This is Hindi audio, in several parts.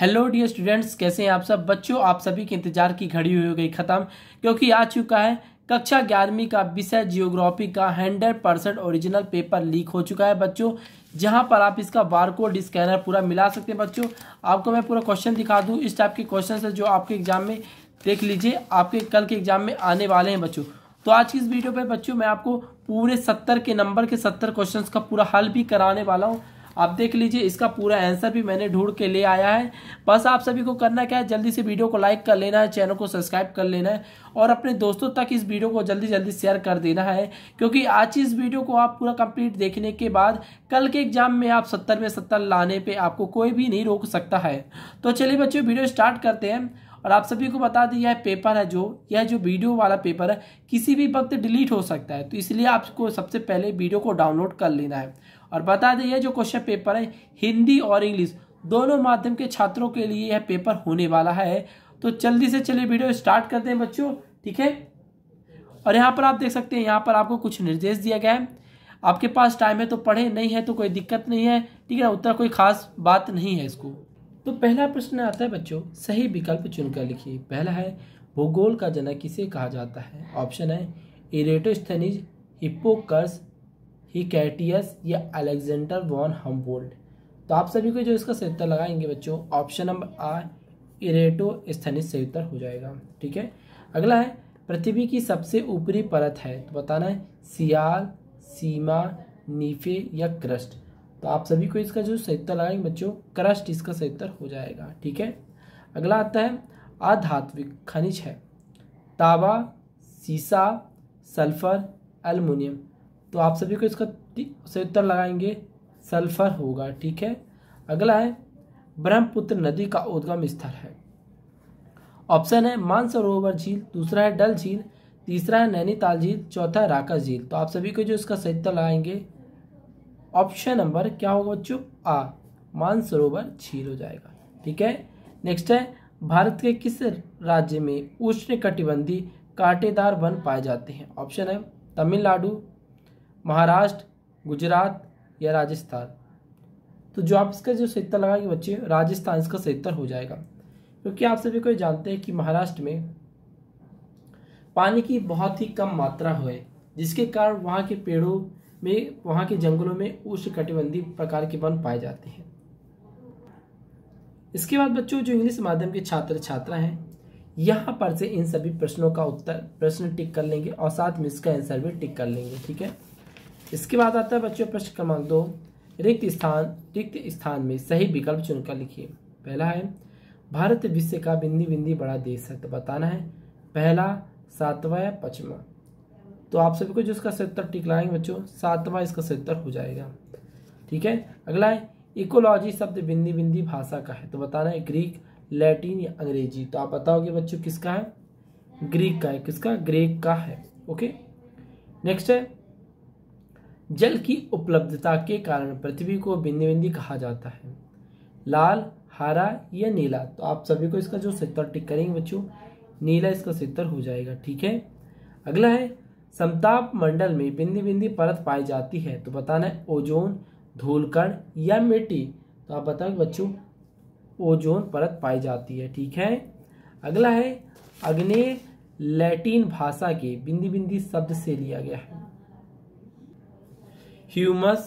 हेलो डियर स्टूडेंट्स कैसे हैं आप सब बच्चों आप सभी के इंतजार की घड़ी हुई हो गई खत्म क्योंकि आ चुका है कक्षा ग्यारहवीं का विषय जियोग्राफी का hundred percent original paper leak हो चुका है बच्चों जहां पर आप इसका बारकोड स्कैनर पूरा मिला सकते हैं बच्चों आपको मैं पूरा क्वेश्चन दिखा दूँ इस टाइप के क्वेश्चन है जो आपके एग्जाम में देख लीजिए आपके कल के एग्जाम में आने वाले हैं बच्चों तो आज की इस वीडियो पर बच्चों मैं आपको पूरे सत्तर के नंबर के सत्तर क्वेश्चन का पूरा हल भी कराने वाला हूँ आप देख लीजिए इसका पूरा आंसर भी मैंने ढूंढ के ले आया है बस आप सभी को करना क्या है जल्दी से वीडियो को लाइक कर लेना है चैनल को सब्सक्राइब कर लेना है और अपने दोस्तों तक इस वीडियो को जल्दी जल्दी शेयर कर देना है क्योंकि आज इस वीडियो को आप पूरा कंप्लीट देखने के बाद कल के एग्जाम में आप सत्तर में सत्तर लाने पर आपको कोई भी नहीं रोक सकता है तो चलिए बच्चों वीडियो स्टार्ट करते हैं और आप सभी को बता दें यह पेपर है जो यह जो वीडियो वाला पेपर है किसी भी वक्त डिलीट हो सकता है तो इसलिए आपको सबसे पहले वीडियो को डाउनलोड कर लेना है और बता दें यह जो क्वेश्चन पेपर है हिंदी और इंग्लिश दोनों माध्यम के छात्रों के लिए यह पेपर होने वाला है तो जल्दी से चलिए वीडियो स्टार्ट करते हैं बच्चों ठीक है और यहाँ पर आप देख सकते हैं यहाँ पर आपको कुछ निर्देश दिया गया है आपके पास टाइम है तो पढ़े नहीं है तो कोई दिक्कत नहीं है ठीक है उतना कोई खास बात नहीं है इसको तो पहला प्रश्न आता है बच्चों सही विकल्प चुनकर लिखिए पहला है भूगोल का जनक किसे कहा जाता है ऑप्शन है इरेटोस्थनिज हिप्पोकर्स ही कैटियस या अलेक्जेंडर वॉन हम्बोल्ड तो आप सभी को जो इसका सही उत्तर लगाएंगे बच्चों ऑप्शन नंबर आ इरेटो स्थानित सही उत्तर हो जाएगा ठीक है अगला है पृथ्वी की सबसे ऊपरी परत है तो बताना है सियाल सीमा नीफे या क्रस्ट तो आप सभी को इसका जो सही उत्तर लगाएंगे बच्चों क्रस्ट इसका सही उत्तर हो जाएगा ठीक है अगला आता है आधात्विक खनिज है तावा सीसा सल्फर एल्युमिनियम तो आप सभी को इसका सही उत्तर लगाएंगे सल्फर होगा ठीक है अगला है ब्रह्मपुत्र नदी का उद्गम स्थल है ऑप्शन है मानसरोवर झील दूसरा है डल झील तीसरा है नैनीताल झील चौथा है राका झील तो आप सभी को जो इसका सही उत्तर लगाएंगे ऑप्शन नंबर क्या होगा बच्चों आ मानसरोवर झील हो जाएगा ठीक है नेक्स्ट है भारत के किस राज्य में उष्ण कटिबंधी कांटेदार वन पाए जाते हैं ऑप्शन है तमिलनाडु महाराष्ट्र गुजरात या राजस्थान तो जो आप इसका जो सत्तर लगाएंगे बच्चे राजस्थान इसका सत्तर हो जाएगा क्योंकि तो आप सभी को ये जानते हैं कि महाराष्ट्र में पानी की बहुत ही कम मात्रा है जिसके कारण वहाँ के पेड़ों में वहाँ के जंगलों में उष्ण कटिबंधी प्रकार के वन पाए जाते हैं इसके बाद बच्चों जो इंग्लिश माध्यम के छात्र छात्रा हैं यहाँ पर से इन सभी प्रश्नों का उत्तर प्रश्न टिक कर लेंगे और साथ में इसका आंसर भी टिक कर लेंगे ठीक है इसके बाद आता है बच्चों प्रश्न क्रमांक दो रिक्त स्थान रिक्त स्थान में सही विकल्प चुनकर लिखिए पहला है भारत विश्व का बिंदी बिंदी बड़ा देश है तो बताना है पहला सातवा या पचवा तो आप सभी को जो इसका सत्तर टिक लाएंगे बच्चों सातवा इसका सत्तर हो जाएगा ठीक है अगला है इकोलॉजी शब्द बिंदी बिंदी भाषा का है तो बताना है ग्रीक लैटिन या अंग्रेजी तो आप बताओगे बच्चों किसका है ग्रीक का है किसका ग्रीक का है ओके नेक्स्ट है जल की उपलब्धता के कारण पृथ्वी को बिंदी बिंदी कहा जाता है लाल हरा या नीला तो आप सभी को इसका जो सितर टिक करेंगे बच्चों नीला इसका सितर हो जाएगा ठीक है अगला है समताप मंडल में बिंदी बिंदी परत पाई जाती है तो बताना है ओजोन धूलकण या मिट्टी तो आप बताओ बच्चों ओजोन परत पाई जाती है ठीक है अगला है अग्नि लैटिन भाषा के बिंदी बिंदी शब्द से लिया गया है ह्यूमस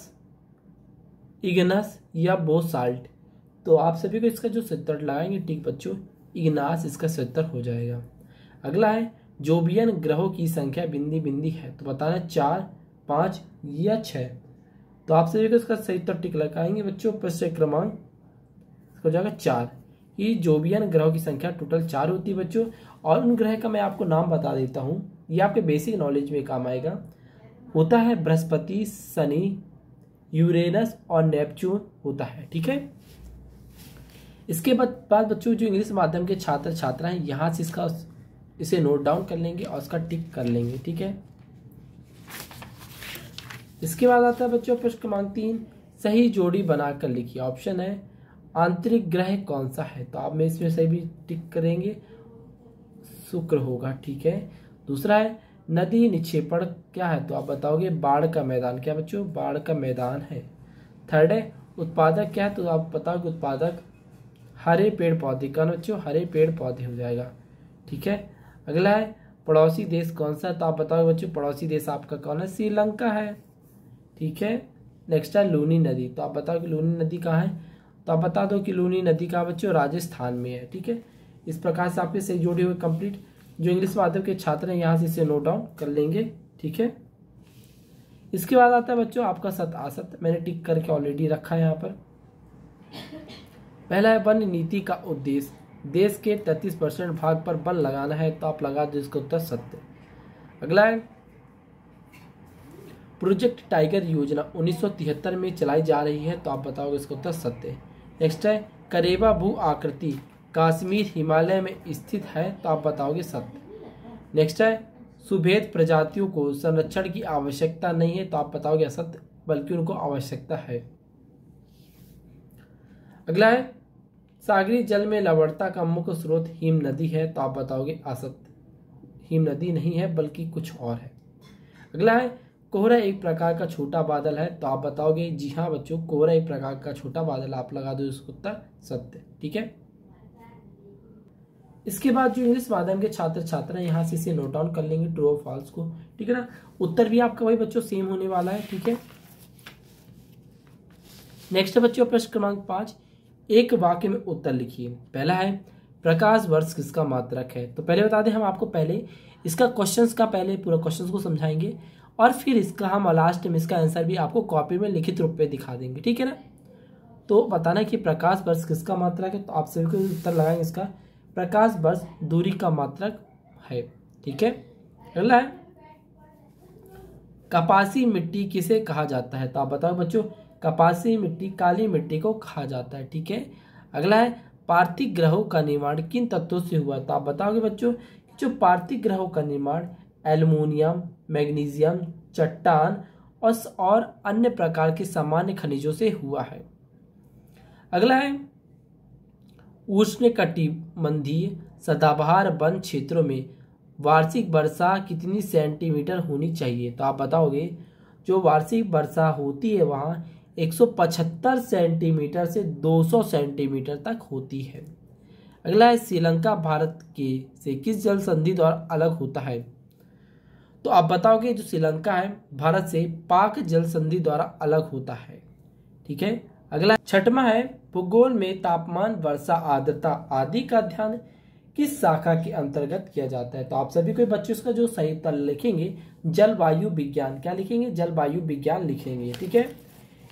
इग्नस या बोसाल्ट तो आप सभी को इसका जो सत्तर लगाएंगे ठीक बच्चों इग्नास इसका सत्तर हो जाएगा अगला है जोबियन ग्रहों की संख्या बिंदी बिंदी है तो बताना चार पाँच या छः तो आप सभी को इसका सही सत्तर टिक लगाएंगे बच्चों प्रश्न क्रमांक इसका हो जाएगा चार ये जोबियन ग्रहों की संख्या टोटल चार होती है बच्चों और उन ग्रह का मैं आपको नाम बता देता हूँ ये आपके बेसिक नॉलेज में काम आएगा होता है बृहस्पति शनि यूरेनस और नेपच्यून होता है ठीक है इसके बाद बाद बच्चों जो इंग्लिश माध्यम के छात्र छात्रा हैं यहाँ से इसका इसे नोट डाउन कर लेंगे और उसका टिक कर लेंगे ठीक है इसके बाद आता है बच्चों प्रश्न क्रमांक तीन सही जोड़ी बनाकर लिखिए ऑप्शन है आंतरिक ग्रह कौन सा है तो आप में इसमें सही भी टिक करेंगे शुक्र होगा ठीक है दूसरा है नदी निक्षेपण क्या है तो आप बताओगे बाढ़ का मैदान क्या बच्चों बाढ़ का मैदान है थर्ड है उत्पादक क्या है तो आप बताओगे उत्पादक हरे पेड़ पौधे कौन बच्चों हरे पेड़ पौधे हो जाएगा ठीक है अगला है पड़ोसी देश कौन सा है तो आप बताओगे बच्चों पड़ोसी देश आपका कौन है श्रीलंका है ठीक है नेक्स्ट है लूनी नदी तो आप बताओ कि लूनी नदी कहाँ है तो आप बता दो कि लूनी नदी का बच्चों राजस्थान में है ठीक है इस प्रकार से आपके सही जोड़े हुए कंप्लीट जो इंग्लिश माध्यम के छात्र हैं यहाँ से इसे नोट डाउन कर लेंगे ठीक है इसके बाद आता है बच्चों आपका सत आसत मैंने टिक करके ऑलरेडी रखा है यहाँ पर पहला है वन नीति का उद्देश्य देश के 33 परसेंट भाग पर वन लगाना है तो आप लगा दो इसका उत्तर सत्य अगला है प्रोजेक्ट टाइगर योजना 1973 में चलाई जा रही है तो आप बताओगे इसका उत्तर सत्य नेक्स्ट है करेबा भू आकृति काश्मीर हिमालय में स्थित है तो आप बताओगे सत्य नेक्स्ट है सुभेद प्रजातियों को संरक्षण की आवश्यकता नहीं है तो आप बताओगे असत्य बल्कि उनको आवश्यकता है अगला है सागरी जल में लवणता का मुख्य स्रोत हिम नदी है तो आप बताओगे असत्य हिम नदी नहीं है बल्कि कुछ और है अगला है कोहरा एक प्रकार का छोटा बादल है तो आप बताओगे जी हाँ बच्चों कोहरा एक प्रकार का छोटा बादल आप लगा दो इसको उत्तर सत्य ठीक है इसके बाद जो इंग्लिश माध्यम के छात्र छात्रा यहाँ से इसे नोट डाउन कर लेंगे ट्रू और फॉल्स को ठीक है ना उत्तर भी आपका वही बच्चों सेम होने वाला है ठीक है नेक्स्ट बच्चों प्रश्न क्रमांक पांच एक वाक्य में उत्तर लिखिए पहला है प्रकाश वर्ष किसका मात्रक है तो पहले बता दें हम आपको पहले इसका क्वेश्चंस का पहले पूरा क्वेश्चंस को समझाएंगे और फिर इसका हम लास्ट में इसका आंसर भी आपको कॉपी में लिखित रूप में दिखा देंगे ठीक है ना तो बताना कि प्रकाश वर्ष किसका मात्रक है तो आप सभी को उत्तर लगाएंगे इसका प्रकाश बस दूरी का मात्रक है ठीक है अगला है कपासी मिट्टी किसे कहा जाता है तो आप बताओ बच्चों कपासी मिट्टी काली मिट्टी को कहा जाता है ठीक है अगला है पार्थिव ग्रहों का निर्माण किन तत्वों से हुआ तो आप बताओगे बच्चों जो पार्थिव ग्रहों का निर्माण एल्युमिनियम मैग्नीशियम चट्टान और अन्य प्रकार के सामान्य खनिजों से हुआ है अगला है उष्ण कटिबंधीय सदाबहार वन क्षेत्रों में वार्षिक वर्षा कितनी सेंटीमीटर होनी चाहिए तो आप बताओगे जो वार्षिक वर्षा होती है वहाँ 175 सेंटीमीटर से 200 सेंटीमीटर तक होती है अगला है श्रीलंका भारत के से किस जल संधि द्वारा अलग होता है तो आप बताओगे जो श्रीलंका है भारत से पाक जल संधि द्वारा अलग होता है ठीक है अगला छठवा है भूगोल में तापमान वर्षा आर्द्रता आदि का अध्ययन किस शाखा के अंतर्गत किया जाता है तो आप सभी कोई बच्चे उसका जो सही उत्तर लिखेंगे जलवायु विज्ञान क्या लिखेंगे जलवायु विज्ञान लिखेंगे ठीक है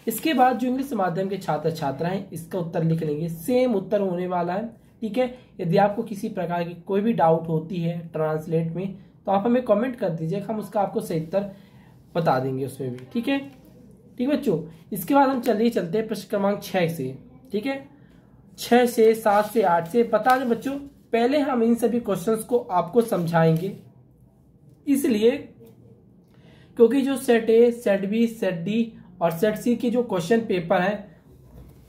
इसके बाद जो इंग्लिश माध्यम के छात्र छात्रा हैं इसका उत्तर लिख लेंगे सेम उत्तर होने वाला है ठीक है यदि आपको किसी प्रकार की कोई भी डाउट होती है ट्रांसलेट में तो आप हमें कमेंट कर दीजिए हम उसका आपको सही उत्तर बता देंगे उसमें भी ठीक है ठीक है बच्चों इसके बाद हम चलिए चलते हैं प्रश्न क्रमांक छः से ठीक है छह से सात से आठ से बता दें बच्चों पहले हम इन सभी क्वेश्चंस को आपको समझाएंगे इसलिए क्योंकि जो set A set B set D और सेट सी के जो क्वेश्चन पेपर है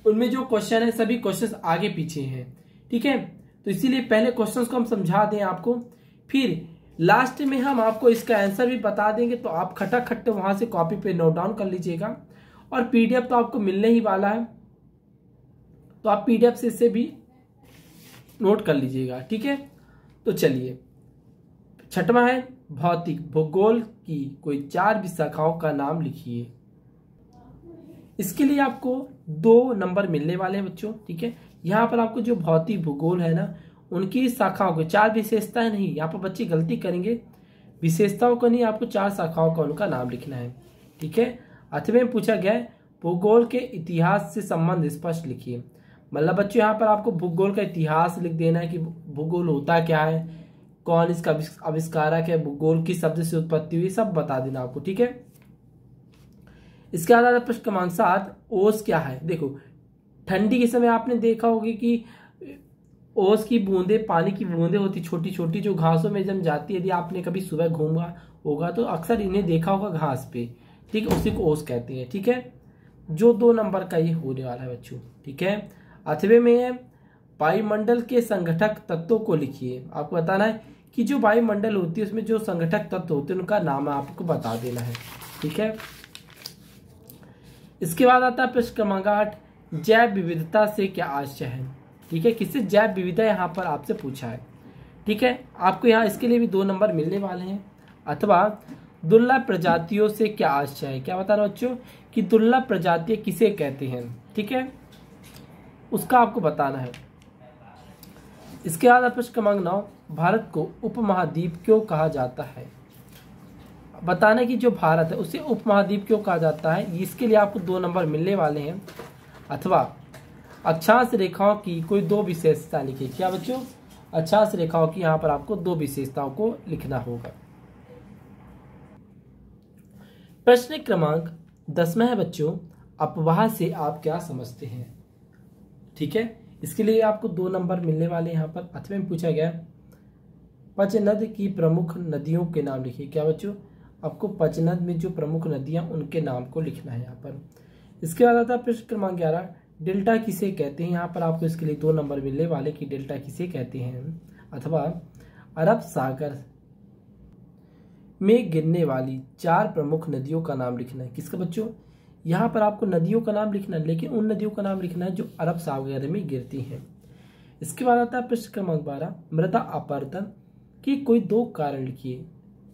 उनमें जो क्वेश्चन है सभी क्वेश्चंस आगे पीछे हैं ठीक है तो इसीलिए पहले क्वेश्चंस को हम समझा दें आपको फिर लास्ट में हम आपको इसका आंसर भी बता देंगे तो आप खटाखट वहां से कॉपी पे नोट डाउन कर लीजिएगा और पीडीएफ तो आपको मिलने ही वाला है तो आप पीडीएफ से इसे भी नोट कर लीजिएगा ठीक है तो चलिए छठवा है भौतिक भूगोल की कोई चार विशाखाओं का नाम लिखिए इसके लिए आपको दो नंबर मिलने वाले हैं बच्चों ठीक है यहाँ पर आपको जो भौतिक भूगोल है ना उनकी शाखाओं के चार विशेषताएं नहीं यहाँ पर बच्चे गलती करेंगे विशेषताओं का नहीं आपको चार शाखाओं का उनका नाम लिखना है ठीक है अथवे में पूछा गया भूगोल के इतिहास से संबंध स्पष्ट लिखिए मतलब बच्चों यहाँ पर आपको भूगोल का इतिहास लिख देना है कि भूगोल होता क्या है कौन इसका आविष्कारक है भूगोल किस शब्द से उत्पत्ति हुई सब बता देना आपको ठीक है इसके अलावा प्रश्न क्रमांक सात ओस क्या है देखो ठंडी के समय आपने देखा होगा कि ओस की बूंदे पानी की बूंदे होती छोटी छोटी जो घासों में जम जाती है यदि आपने कभी सुबह घूमा होगा तो अक्सर इन्हें देखा होगा घास पे ठीक है उसी को ओस कहते हैं ठीक है जो दो नंबर का ये होने वाला है बच्चों ठीक है अथवे में वायुमंडल के संगठक तत्वों को लिखिए आपको बताना है कि जो वायुमंडल होती है उसमें जो संगठक तत्व होते हैं उनका नाम आपको बता देना है ठीक है इसके बाद आता है प्रश्न क्रमांक आठ जैव विविधता से क्या आशय है ठीक है किससे जैव विविधता यहाँ पर आपसे पूछा है ठीक है आपको यहाँ इसके लिए भी दो नंबर मिलने वाले हैं अथवा दुर्लभ प्रजातियों से क्या आशय है क्या बता रहे बच्चों कि दुर्लभ प्रजातियाँ किसे कहते हैं ठीक है उसका आपको बताना है इसके बाद प्रश्न क्रमांक नौ भारत को उपमहाद्वीप क्यों कहा जाता है बताना कि जो भारत है उसे उपमहाद्वीप क्यों कहा जाता है इसके लिए आपको दो नंबर मिलने वाले हैं अथवा अक्षांश रेखाओं की कोई दो विशेषता लिखिए क्या बच्चों अक्षांश रेखाओं की यहाँ पर आपको दो विशेषताओं को लिखना होगा प्रश्न क्रमांक दसवा है बच्चों अपवाह से आप क्या समझते हैं ठीक है इसके लिए आपको दो नंबर मिलने वाले यहाँ पर अथवा में पूछा गया पचनद की प्रमुख नदियों के नाम लिखिए क्या बच्चों आपको पचनद में जो प्रमुख नदियां उनके नाम को लिखना है यहाँ पर इसके बाद आता है प्रश्न क्रमांक ग्यारह डेल्टा किसे कहते हैं यहाँ पर आपको इसके लिए दो नंबर मिलने वाले कि डेल्टा किसे कहते हैं अथवा अरब सागर में गिरने वाली चार प्रमुख नदियों का नाम लिखना है किसका बच्चों यहाँ पर आपको नदियों का नाम लिखना है लेकिन उन नदियों का नाम लिखना है जो अरब सागर में गिरती हैं इसके बाद आता है प्रश्न क्रमांक बारह मृदा अपवर्तन के कोई दो कारण लिखिए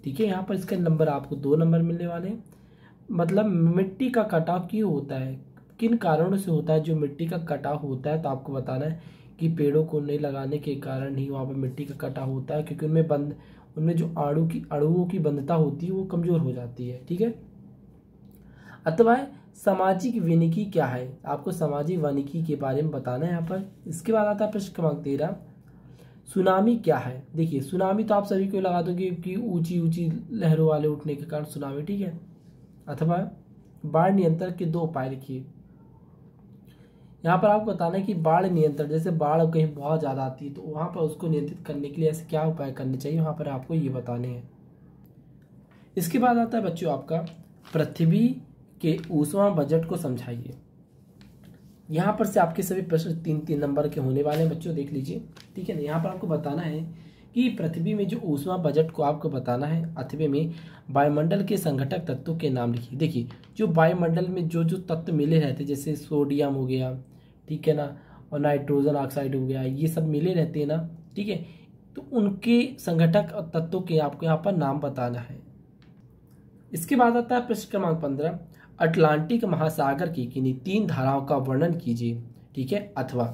ठीक है यहाँ पर इसके नंबर आपको दो नंबर मिलने वाले हैं मतलब मिट्टी का कटाव क्यों होता है किन कारणों से होता है जो मिट्टी का कटाव होता है तो आपको बताना है कि पेड़ों को नहीं लगाने के कारण ही वहाँ पर मिट्टी का कटाव होता है क्योंकि उनमें बंद उनमें जो आड़ू की अड़ुओं की बंधता होती है वो कमज़ोर हो जाती है ठीक है अथवा सामाजिक वनिकी क्या है आपको सामाजिक वनिकी के बारे में बताना है यहाँ पर इसके बाद आता है प्रश्न क्रमांक तेरह सुनामी क्या है देखिए सुनामी तो आप सभी को लगा दोगे कि ऊंची ऊंची लहरों वाले उठने के कारण सुनामी ठीक है अथवा बाढ़ नियंत्रण के दो उपाय लिखिए यहाँ पर आपको बताना है कि बाढ़ नियंत्रण जैसे बाढ़ कहीं बहुत ज़्यादा आती है तो वहाँ पर उसको नियंत्रित करने के लिए ऐसे क्या उपाय करने चाहिए वहाँ पर आपको ये बताने हैं इसके बाद आता है बच्चों आपका पृथ्वी के ऊषमा बजट को समझाइए यहाँ पर से आपके सभी प्रश्न तीन तीन नंबर के होने वाले हैं बच्चों देख लीजिए ठीक है ना यहाँ पर आपको बताना है कि पृथ्वी में जो ऊषमा बजट को आपको बताना है अथवे में वायुमंडल के संगठक तत्वों के नाम लिखिए देखिए जो वायुमंडल में जो जो तत्व मिले रहते जैसे सोडियम हो गया ठीक है ना और नाइट्रोजन ऑक्साइड हो गया ये सब मिले रहते हैं ना ठीक है तो उनके संगठक तत्वों के आपको यहाँ पर नाम बताना है इसके बाद आता है प्रश्न क्रमांक पंद्रह अटलांटिक महासागर की किन्हीं तीन धाराओं का वर्णन कीजिए ठीक है अथवा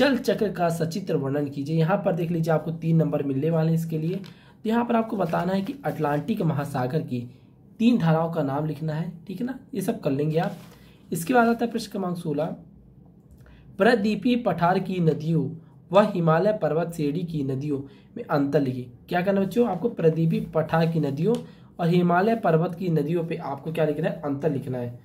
जल चक्र का सचित्र वर्णन कीजिए यहाँ पर देख लीजिए आपको तीन नंबर मिलने वाले हैं इसके लिए तो यहाँ पर आपको बताना है कि अटलांटिक महासागर की तीन धाराओं का नाम लिखना है ठीक है ना ये सब कर लेंगे आप इसके बाद आता है प्रश्न क्रमांक सोलह प्रदीपी पठार की नदियों व हिमालय पर्वत श्रेणी की नदियों में अंतर लिखिए क्या करना बच्चों आपको प्रदीपी पठार की नदियों और हिमालय पर्वत की नदियों पे आपको क्या लिखना है अंतर लिखना है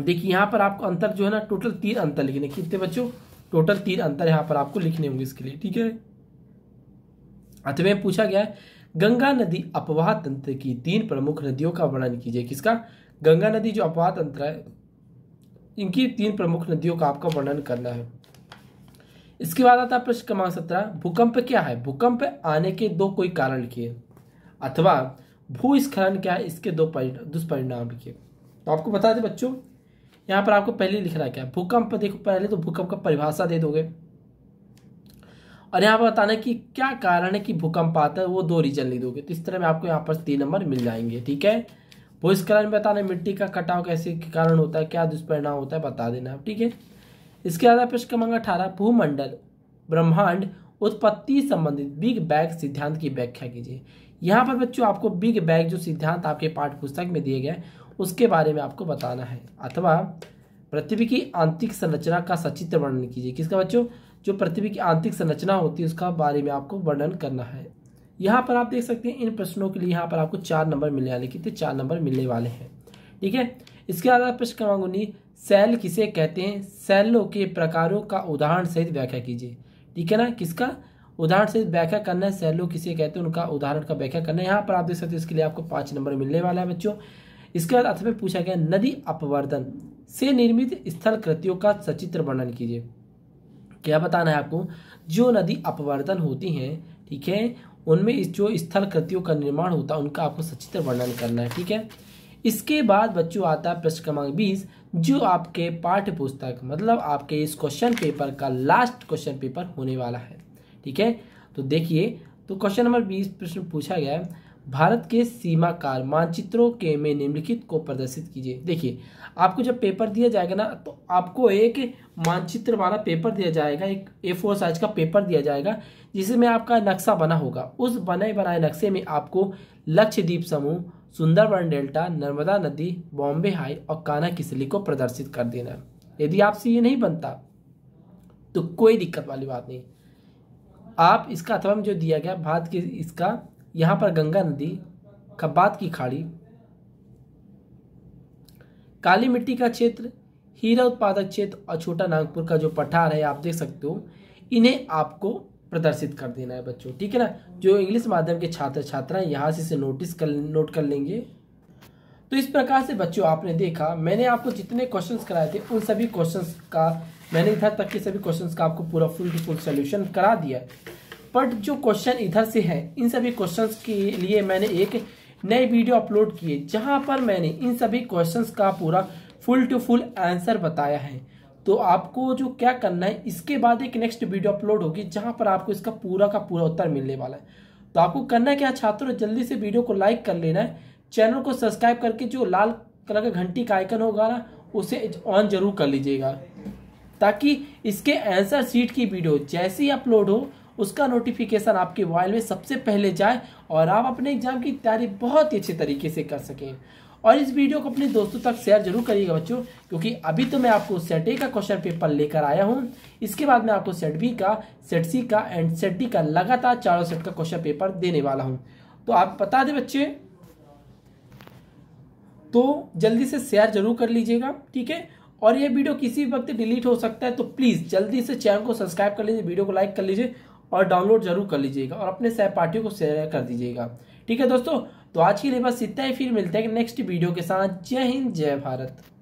देखिए यहाँ पर आपको अंतर जो है ना टोटल तीन अंतर लिखने कितने बच्चों टोटल तीन अंतर यहाँ पर आपको लिखने होंगे इसके लिए ठीक है अथवे अच्छा, तो पूछा गया है गंगा नदी अपवाह तंत्र की तीन प्रमुख नदियों का वर्णन कीजिए किसका गंगा नदी जो अपवाह तंत्र है इनकी तीन प्रमुख नदियों का आपका वर्णन करना है इसके बाद आता है प्रश्न क्रमांक सत्रह भूकंप क्या है भूकंप आने के दो कोई कारण लिखिए अथवा भूस्खलन क्या है इसके दो दुष्परिणाम लिखिए तो आपको बता दें बच्चों यहाँ पर आपको पहले लिख रहा है क्या भूकंप देखो पहले तो भूकंप का परिभाषा दे दोगे और यहाँ पर बताना है कि क्या कारण है कि भूकंप आता है वो दो रीजन लिख दोगे तो इस तरह में आपको यहाँ पर तीन नंबर मिल जाएंगे ठीक है भूस्खलन में बताना मिट्टी का कटाव कैसे कारण होता है क्या दुष्परिणाम होता है बता देना आप ठीक है इसके अलावा प्रश्न क्रमांक अठारह भूमंडल ब्रह्मांड उत्पत्ति संबंधित बिग बैग सिद्धांत की व्याख्या कीजिए यहाँ पर बच्चों आपको बिग बैग जो सिद्धांत आपके पाठ पुस्तक में दिए गए उसके बारे में आपको बताना है अथवा पृथ्वी की आंतरिक संरचना का सचित्र वर्णन कीजिए किसका बच्चों जो पृथ्वी की आंतरिक संरचना होती है उसका बारे में आपको वर्णन करना है यहाँ पर आप देख सकते हैं इन प्रश्नों के लिए यहाँ पर आपको चार नंबर मिलने वाले कितने चार नंबर मिलने वाले हैं ठीक है इसके अलावा प्रश्न क्रमांक उन्नीस सेल किसे कहते हैं सेलों के प्रकारों का उदाहरण सहित व्याख्या कीजिए ठीक है ना किसका उदाहरण से व्याख्या करना है सहलो किसे कहते हैं उनका उदाहरण का व्याख्या करना है यहाँ पर आप देख सकते हो इसके लिए आपको पांच नंबर मिलने वाला है बच्चों इसके बाद अर्थ में पूछा गया नदी अपवर्धन से निर्मित स्थल कृतियों का सचित्र वर्णन कीजिए क्या बताना है आपको जो नदी अपवर्धन होती हैं ठीक है उनमें जो स्थल कृतियों का निर्माण होता है उनका आपको सचित्र वर्णन करना है ठीक है इसके बाद बच्चों आता है प्रश्न क्रमांक बीस जो आपके पाठ्य पुस्तक मतलब आपके इस क्वेश्चन पेपर का लास्ट क्वेश्चन पेपर होने वाला है ठीक है तो देखिए तो क्वेश्चन नंबर बीस प्रश्न पूछा गया है भारत के सीमाकार मानचित्रों के में निम्नलिखित को प्रदर्शित कीजिए देखिए आपको जब पेपर दिया जाएगा ना तो आपको एक मानचित्र वाला पेपर दिया जाएगा एक ए फोर साइज का पेपर दिया जाएगा जिसमें आपका नक्शा बना होगा उस बने बनाए नक्शे में आपको लक्षद्वीप समूह सुंदरवन डेल्टा नर्मदा नदी बॉम्बे हाई और काना किसली को प्रदर्शित कर देना यदि आपसे ये नहीं बनता तो कोई दिक्कत वाली बात नहीं आप इसका अथवा में जो दिया गया भारत की इसका यहाँ पर गंगा नदी कब्बात की खाड़ी काली मिट्टी का क्षेत्र हीरा उत्पादक क्षेत्र और छोटा नागपुर का जो पठार है आप देख सकते हो इन्हें आपको प्रदर्शित कर देना है बच्चों ठीक है ना जो इंग्लिश माध्यम के छात्र छात्राएं यहाँ से इसे नोटिस कर नोट कर लेंगे तो इस प्रकार से बच्चों आपने देखा मैंने आपको जितने क्वेश्चंस कराए थे उन सभी क्वेश्चंस का मैंने इधर तक के सभी क्वेश्चंस का आपको पूरा फुल टू फुल सोल्यूशन करा दिया बट जो क्वेश्चन इधर से है इन सभी क्वेश्चंस के लिए मैंने एक नए वीडियो अपलोड किए जहाँ पर मैंने इन सभी क्वेश्चंस का पूरा फुल टू फुल आंसर बताया है तो आपको जो क्या करना है इसके बाद एक नेक्स्ट वीडियो अपलोड होगी जहाँ पर आपको इसका पूरा का पूरा उत्तर मिलने वाला है तो आपको करना क्या छात्रों जल्दी से वीडियो को लाइक कर लेना है चैनल को सब्सक्राइब करके जो लाल कलर का घंटी का आइकन होगा ना उसे ऑन जरूर कर लीजिएगा ताकि इसके आंसर सीट की वीडियो जैसे ही अपलोड हो उसका नोटिफिकेशन आपके मोबाइल में सबसे पहले जाए और आप अपने एग्जाम की तैयारी बहुत ही अच्छे तरीके से कर सकें और इस वीडियो को अपने दोस्तों तक शेयर जरूर करिएगा बच्चों क्योंकि अभी तो मैं आपको सेट ए का क्वेश्चन पेपर लेकर आया हूं इसके बाद मैं आपको सेट बी का सेट सी का एंड सेट डी का लगातार चारों सेट का क्वेश्चन पेपर देने वाला हूं तो आप बता दें बच्चे तो जल्दी से शेयर जरूर कर लीजिएगा ठीक है और ये वीडियो किसी भी वक्त डिलीट हो सकता है तो प्लीज़ जल्दी से चैनल को सब्सक्राइब कर लीजिए वीडियो को लाइक कर लीजिए और डाउनलोड जरूर कर लीजिएगा और अपने सहपाठियों को शेयर कर दीजिएगा ठीक है दोस्तों तो आज के लिए बस इतना ही फिर मिलते हैं नेक्स्ट वीडियो के साथ जय हिंद जय भारत